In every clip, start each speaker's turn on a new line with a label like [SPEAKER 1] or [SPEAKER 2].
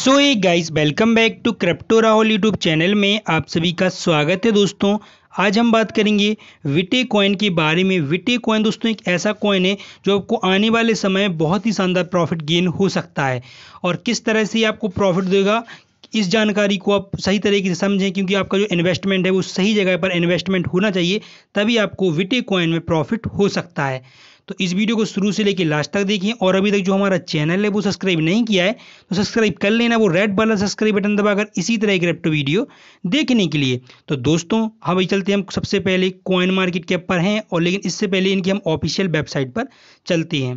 [SPEAKER 1] so a guys guys welcome back to crypto Rahul YouTube channel में आप सभी का स्वागत है दोस्तों आज हम बात करेंगे विटे कॉइन के बारे में विटे कॉइन दोस्तों एक ऐसा कॉइन है जो आपको आने वाले समय में बहुत ही शानदार प्रॉफिट गेन हो सकता है और किस तरह से आपको प्रॉफिट देगा इस जानकारी को आप सही तरीके से समझें क्योंकि आपका जो इन्वेस्टमेंट है वो सही जगह पर इन्वेस्टमेंट होना चाहिए तभी आपको विटे कॉइन में प्रॉफिट हो सकता है तो इस वीडियो को शुरू से लेकर लास्ट तक देखिए और अभी तक जो हमारा चैनल है वो सब्सक्राइब नहीं किया है तो सब्सक्राइब कर लेना वो रेड वाला सब्सक्राइब बटन दबाकर इसी तरह की रेप्टो वीडियो देखने के लिए तो दोस्तों हम हाँ चलते हम सबसे पहले कॉइन मार्केट कैप पर हैं और लेकिन इससे पहले इनकी हम ऑफिशियल वेबसाइट पर चलते हैं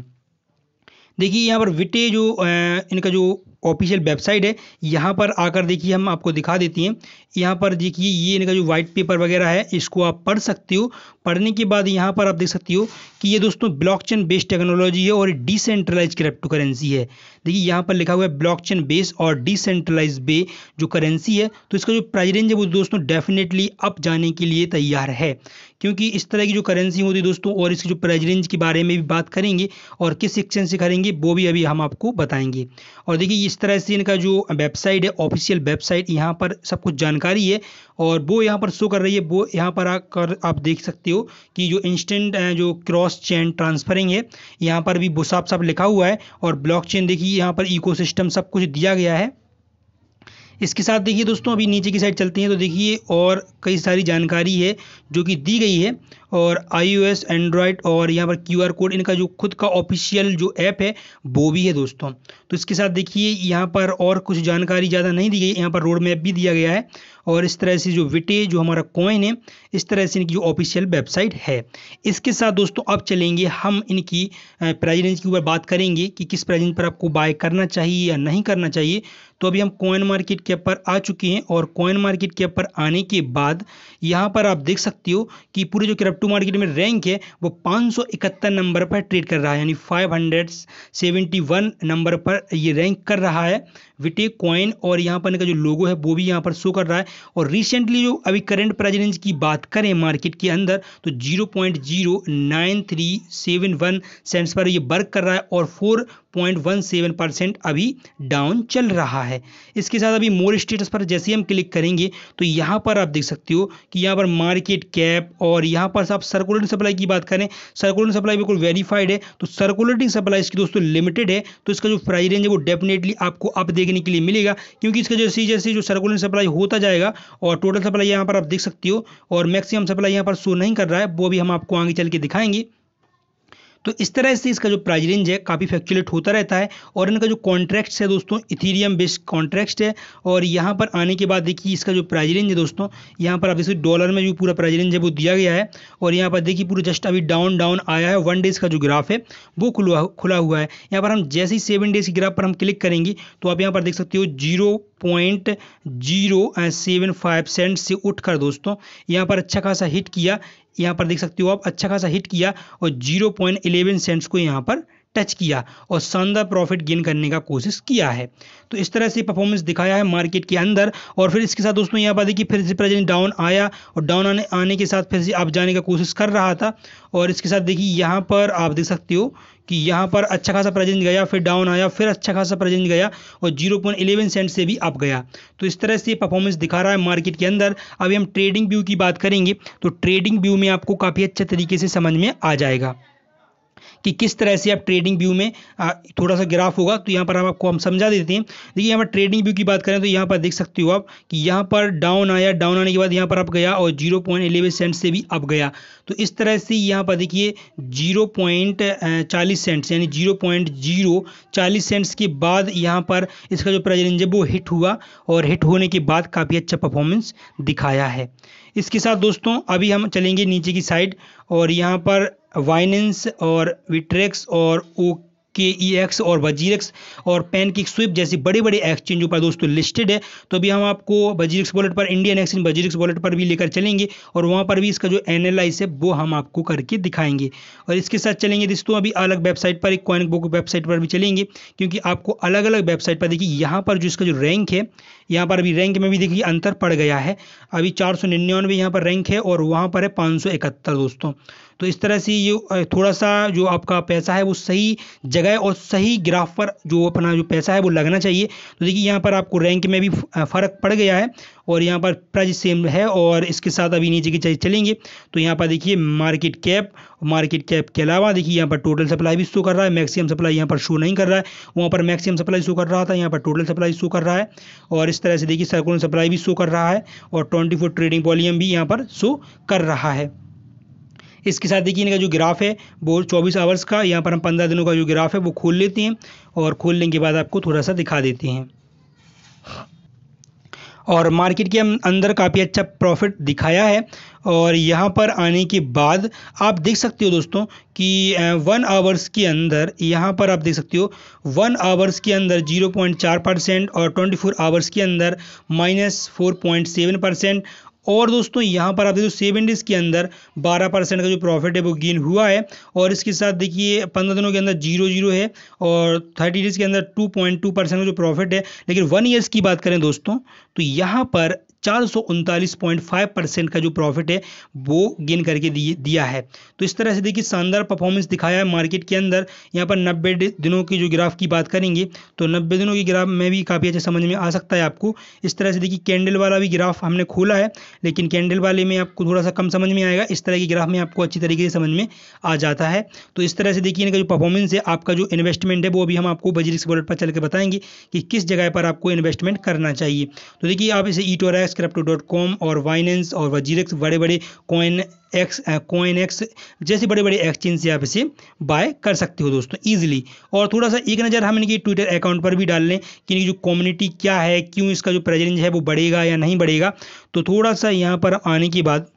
[SPEAKER 1] देखिए यहाँ पर विटे जो इनका जो ऑफिशियल वेबसाइट है यहाँ पर आकर देखिए हम आपको दिखा देती हैं यहाँ पर देखिए ये इनका जो वाइट पेपर वगैरह है इसको आप पढ़ सकते हो पढ़ने के बाद यहाँ पर आप देख सकते हो कि ये दोस्तों ब्लॉकचेन बेस्ड टेक्नोलॉजी है और डिसेंट्रलाइज क्रिप्टो करेंसी है देखिए यहाँ पर लिखा हुआ है ब्लॉकचेन बेस और डिसेंट्रलाइज बे जो करेंसी है तो इसका जो प्राइज रेंज है वो दोस्तों डेफिनेटली अप जाने के लिए तैयार है क्योंकि इस तरह की जो करेंसी होती है दोस्तों और इसकी जो प्राइज रेंज के बारे में भी बात करेंगे और किस एक्सचेंज से करेंगे वो भी अभी हम आपको बताएंगे और देखिए ये इस तरह से इनका जो वेबसाइट है ऑफिशियल वेबसाइट यहाँ पर सब कुछ जानकारी है और वो यहाँ पर शो कर रही है वो यहाँ पर आकर आप देख सकते हो कि जो इंस्टेंट जो क्रॉस चेन ट्रांसफरिंग है यहाँ पर भी वो साफ साफ लिखा हुआ है और ब्लॉक चेन देखिए यहाँ पर इको सब कुछ दिया गया है इसके साथ देखिए दोस्तों अभी नीचे की साइड चलते हैं तो देखिए और कई सारी जानकारी है जो कि दी गई है और आईओएस एंड्रॉयड और यहाँ पर क्यूआर कोड इनका जो खुद का ऑफिशियल जो ऐप है वो भी है दोस्तों तो इसके साथ देखिए यहाँ पर और कुछ जानकारी ज़्यादा नहीं दी गई यहाँ पर रोड मैप भी दिया गया है और इस तरह से जो विटे जो हमारा कॉइन है इस तरह से इनकी जो ऑफिशियल वेबसाइट है इसके साथ दोस्तों अब चलेंगे हम इनकी प्राइज के ऊपर बात करेंगे कि किस प्राइज पर आपको बाय करना चाहिए या नहीं करना चाहिए तो अभी हम कॉइन मार्केट के पर आ चुके हैं और कॉइन मार्केट के पर आने के बाद यहाँ पर आप देख सकते हो कि पूरे जो क्रप टू मार्केट में रैंक है वो पाँच नंबर पर ट्रेड कर रहा है यानी 571 नंबर पर ये रैंक कर रहा है विटे कॉइन और यहाँ पर इनका जो लोगो है वो भी यहाँ पर शो कर रहा है और रिसेंटली जो अभी करंट प्राइस की बात करें मार्केट के अंदर तो 0.09371 सेंट्स पर ये वर्क कर रहा है और 4.17 परसेंट अभी डाउन चल रहा है इसके साथ अभी मोर स्टेटस पर जैसे हम क्लिक करेंगे तो यहाँ पर आप देख सकते हो कि यहाँ पर मार्केट कैप और यहाँ पर आप सर्कुलेटिंग सप्लाई की बात करें सर्कुलेटिंग सप्लाई बिल्कुल वेरीफाइड है तो सर्कुलेटिंग सप्लाई इसकी दोस्तों लिमिटेड है तो इसका जो प्राइस रेंज है वो डेफिनेटली आपको अप देखने के लिए मिलेगा क्योंकि इसका जैसे जैसे जो सर्कुलेटिंग सप्लाई होता जाएगा और टोटल सप्लाई यहाँ पर आप देख सकते हो और मैक्सिमम सप्लाई यहाँ पर शो नहीं कर रहा है वो भी हम आपको आगे चल के दिखाएंगे तो इस तरह से इसका जो प्राइज रेंज है काफ़ी फ्लक्चुलेट होता रहता है और इनका जो कॉन्ट्रैक्ट है दोस्तों इथीरियम बेस्ड कॉन्ट्रैक्ट है और यहाँ पर आने के बाद देखिए इसका जो प्राइज रेंज है दोस्तों यहाँ पर आप देखिए डॉलर में जो पूरा प्राइज रेंज है वो दिया गया है और यहाँ पर देखिए पूरा जस्ट अभी डाउन डाउन आया है वन डेज़ का जो ग्राफ है वो खुला खुला हुआ है यहाँ पर हम जैसे ही सेवन डेज़ की ग्राफ पर हम क्लिक करेंगे तो आप यहाँ पर देख सकते हो zero point zero seven five cent से उठकर दोस्तों यहाँ पर अच्छा खासा हिट किया यहाँ पर देख सकते हो आप अच्छा खासा हिट किया और जीरो पॉइंट इलेवन सेंट्स को यहाँ पर टच किया और शानदार प्रॉफिट गेन करने का कोशिश किया है तो इस तरह से परफॉर्मेंस दिखाया है मार्केट के अंदर और फिर इसके साथ दोस्तों यहाँ पर देखिए फिर से प्रेजेंट डाउन आया और डाउन आने आने के साथ फिर से आप जाने का कोशिश कर रहा था और इसके साथ देखिए यहाँ पर आप देख सकते हो कि यहाँ पर अच्छा खासा प्रेजेंट गया फिर डाउन आया फिर अच्छा खासा प्रेजेंट गया और जीरो पॉइंट सेंट से भी अप गया तो इस तरह से परफॉर्मेंस दिखा रहा है मार्केट के अंदर अभी हम ट्रेडिंग व्यू की बात करेंगे तो ट्रेडिंग व्यू में आपको काफ़ी अच्छे तरीके से समझ में आ जाएगा कि किस तरह से आप ट्रेडिंग व्यू में थोड़ा सा ग्राफ होगा तो यहाँ पर हम आपको हम समझा देते हैं देखिए यहाँ पर ट्रेडिंग व्यू की बात करें तो यहाँ पर देख सकते हो आप कि यहाँ पर डाउन आया डाउन आने के बाद यहाँ पर आप गया और जीरो पॉइंट एलेवन सेंट से भी अप गया तो इस तरह से यहाँ पर देखिए जीरो पॉइंट चालीस सेंट्स यानी जीरो पॉइंट जीरो चालीस सेंट्स के बाद यहाँ पर इसका जो प्राइज रेंज है वो हिट हुआ और हिट होने के बाद काफ़ी अच्छा परफॉर्मेंस दिखाया है इसके साथ दोस्तों अभी हम चलेंगे नीचे की साइड और यहाँ पर वाइनेंस और विट्रेक्स और ओ के ई एक्स और वजीरेक्स और पेन की स्विप जैसी बड़े बड़े एक्सचेंजों पर दोस्तों लिस्टेड है तो अभी हम आपको वजीरेक्स वॉलेट पर इंडियन एक्सचेंज वजीरेक्स वॉलेट पर भी लेकर चलेंगे और वहाँ पर भी इसका जो एनालाइज है वो हम आपको करके दिखाएंगे और इसके साथ चलेंगे दोस्तों अभी अलग वेबसाइट पर एक कॉइन बुक वेबसाइट पर भी चलेंगे क्योंकि आपको अलग अलग वेबसाइट पर देखिए यहाँ पर जो इसका जो रैंक है यहाँ पर अभी रैंक में भी देखिए अंतर पड़ गया है अभी चार सौ निन्यानवे यहाँ पर रैंक है और वहाँ पर है पाँच सौ इकहत्तर दोस्तों तो इस तरह से ये थोड़ा सा जो आपका पैसा है वो सही जगह और सही ग्राफ पर जो अपना जो पैसा है वो लगना चाहिए तो देखिए यहाँ पर आपको रैंक में भी फ़र्क पड़ गया है और यहाँ पर प्राइस सेम है और इसके साथ अभी नीचे की चाहिए चलेंगे तो यहाँ पर देखिए मार्केट कैप मार्केट कैप के अलावा देखिए यहाँ पर टोटल सप्लाई भी शो कर रहा है मैक्सिमम सप्लाई यहाँ पर शो नहीं कर रहा है वहाँ पर मैक्सिमम सप्लाई शो कर रहा था यहाँ पर टोटल सप्लाई शो कर रहा है और इस तरह से देखिए सर्कुलर सप्लाई भी शो कर रहा है और ट्वेंटी ट्रेडिंग वॉल्यूम भी यहाँ पर शो कर रहा है इसके साथ देखिए इनका जो ग्राफ है वो चौबीस आवर्स का यहाँ पर हम पंद्रह दिनों का जो ग्राफ है वो खोल लेते हैं और खोलने के बाद आपको थोड़ा सा दिखा देते हैं और मार्केट के अंदर काफ़ी अच्छा प्रॉफिट दिखाया है और यहाँ पर आने के बाद आप देख सकते हो दोस्तों कि वन आवर्स के अंदर यहाँ पर आप देख सकते हो वन आवर्स के अंदर 0.4 परसेंट और 24 आवर्स के अंदर माइनस सेवन परसेंट और दोस्तों यहाँ पर आप देखो सेव डेज के अंदर 12 परसेंट का जो प्रॉफिट है वो गेन हुआ है और इसके साथ देखिए पंद्रह दिनों के अंदर जीरो जीरो है और थर्टी डेज के अंदर टू पॉइंट टू परसेंट का जो प्रॉफिट है लेकिन वन ईयर्स की बात करें दोस्तों तो यहाँ पर चार परसेंट का जो प्रॉफिट है वो गेन करके दिया है तो इस तरह से देखिए शानदार परफॉर्मेंस दिखाया है मार्केट के अंदर यहाँ पर नब्बे दिनों की जो ग्राफ की बात करेंगे तो नब्बे दिनों की ग्राफ में भी काफ़ी अच्छा समझ में आ सकता है आपको इस तरह से देखिए कैंडल वाला भी ग्राफ हमने खोला है लेकिन कैंडल वाले में आपको थोड़ा सा कम समझ में आएगा इस तरह की ग्राफ में आपको अच्छी तरीके से समझ में आ जाता है तो इस तरह से देखिए इनका जो परफॉर्मेंस है आपका जो इन्वेस्टमेंट है वो अभी हम आपको बजरिक्स वॉलेट पर चल के बताएंगे कि किस जगह पर आपको इन्वेस्टमेंट करना चाहिए तो देखिए आप इसे E e X crypto dot com और वाइनेंस और वजीरेक्स बड़े बड़े कॉइन एक्स कॉइन एक्स जैसे बड़े बड़े एक्सचेंज से आप इसे बाय कर सकते हो दोस्तों ईजिली और थोड़ा सा एक नज़र हम इनकी ट्विटर अकाउंट पर भी डाल लें कि इनकी जो कम्युनिटी क्या है क्यों इसका जो प्रेजेंस है वो बढ़ेगा या नहीं बढ़ेगा तो थोड़ा सा यहाँ पर आने के बाद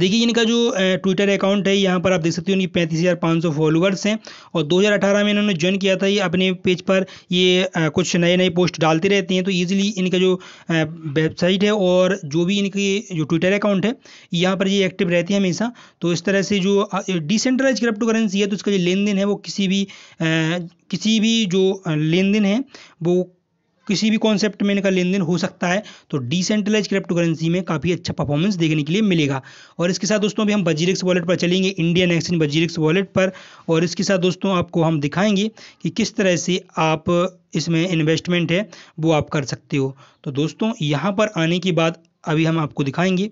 [SPEAKER 1] देखिए इनका जो ट्विटर अकाउंट है यहाँ पर आप देख सकते हो इनकी पैंतीस हज़ार पाँच सौ फॉलोअर्स हैं और 2018 में इन्होंने ज्वाइन किया था ये अपने पेज पर ये कुछ नए नए पोस्ट डालते रहते हैं तो ईजिली इनका जो वेबसाइट है और जो भी इनकी जो ट्विटर अकाउंट है यहाँ पर ये एक्टिव रहती है हमेशा तो इस तरह से जो डिसेंट्रलाइज क्रिप्टो करेंसी है तो इसका जो लेन देन है वो किसी भी किसी भी जो लेन देन है वो किसी भी कॉन्सेप्ट में इनका लेन देन हो सकता है तो डिसेंट्रलाइज क्रिप्टो करेंसी में काफ़ी अच्छा परफॉर्मेंस देखने के लिए मिलेगा और इसके साथ दोस्तों अभी हम बजीरिक्स वॉलेट पर चलेंगे इंडियन एक्सचेंज बजीरिक्स वॉलेट पर और इसके साथ दोस्तों आपको हम दिखाएंगे कि किस तरह से आप इसमें इन्वेस्टमेंट है वो आप कर सकते हो तो दोस्तों यहाँ पर आने के बाद अभी हम आपको दिखाएंगे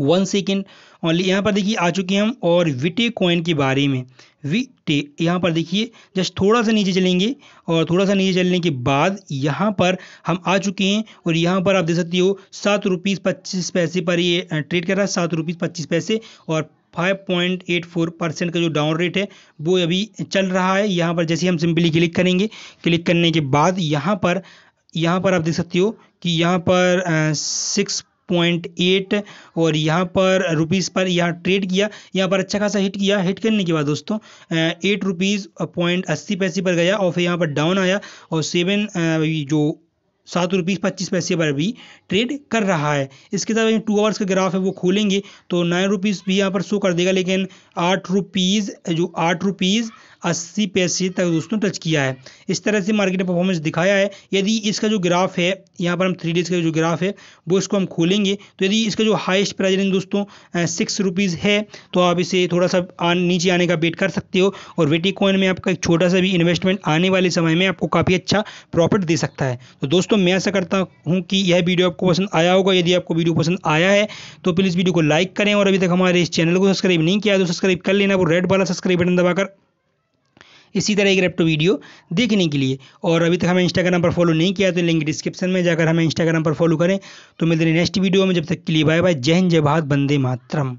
[SPEAKER 1] वन सेकेंड ओनली यहाँ पर देखिए आ चुके हैं हम और विटे कॉइन के बारे में विटे यहाँ पर देखिए जस्ट थोड़ा सा नीचे चलेंगे और थोड़ा सा नीचे चलने के बाद यहाँ पर हम आ चुके हैं और यहाँ पर आप देख सकते हो सात रुपीज़ पच्चीस पैसे पर ये ट्रेड कर रहा है सात रुपीज़ पच्चीस पैसे और 5.84 परसेंट का जो डाउन रेट है वो अभी चल रहा है यहाँ पर जैसे हम सिंपली क्लिक करेंगे क्लिक करने के बाद यहाँ पर यहाँ पर आप देख सकते हो कि यहाँ पर सिक्स पॉइंट एट और यहाँ पर रुपीज़ पर यहाँ ट्रेड किया यहाँ पर अच्छा खासा हिट किया हिट करने के बाद दोस्तों एट रुपीज़ पॉइंट अस्सी पैसे पर गया और फिर यहाँ पर डाउन आया और सेवन जो सात रुपीज़ पच्चीस पैसे पर भी ट्रेड कर रहा है इसके साथ टू आवर्स का ग्राफ है वो खोलेंगे तो नाइन रुपीज़ भी यहाँ पर शो कर देगा लेकिन आठ रुपीज़ जो आठ रुपीज़ अस्सी पैसे तक दोस्तों टच किया है इस तरह से मार्केट ने परफॉर्मेंस दिखाया है यदि इसका जो ग्राफ है यहाँ पर हम थ्री डेज का जो ग्राफ है वो इसको हम खोलेंगे तो यदि इसका जो हाईएस्ट प्राइस रेंज दोस्तों सिक्स रुपीज़ है तो आप इसे थोड़ा सा आन, नीचे आने का वेट कर सकते हो और वेटी कॉइन में आपका एक छोटा सा भी इन्वेस्टमेंट आने वाले समय में आपको काफ़ी अच्छा प्रॉफिट दे सकता है तो दोस्तों दोस्तों मैं ऐसा करता हूँ कि यह वीडियो आपको पसंद आया होगा यदि आपको वीडियो पसंद आया है तो प्लीज़ वीडियो को लाइक करें और अभी तक हमारे इस चैनल को सब्सक्राइब नहीं किया तो सब्सक्राइब कर लेना वो रेड वाला सब्सक्राइब बटन दबाकर इसी तरह एक रेप्टो वीडियो देखने के लिए और अभी तक हमें इंस्टाग्राम पर फॉलो नहीं किया तो लिंक डिस्क्रिप्शन में जाकर हमें इंस्टाग्राम पर फॉलो करें तो मिलते हैं नेक्स्ट वीडियो में जब तक के लिए बाय बाय जय हिंद जय भारत बंदे मातरम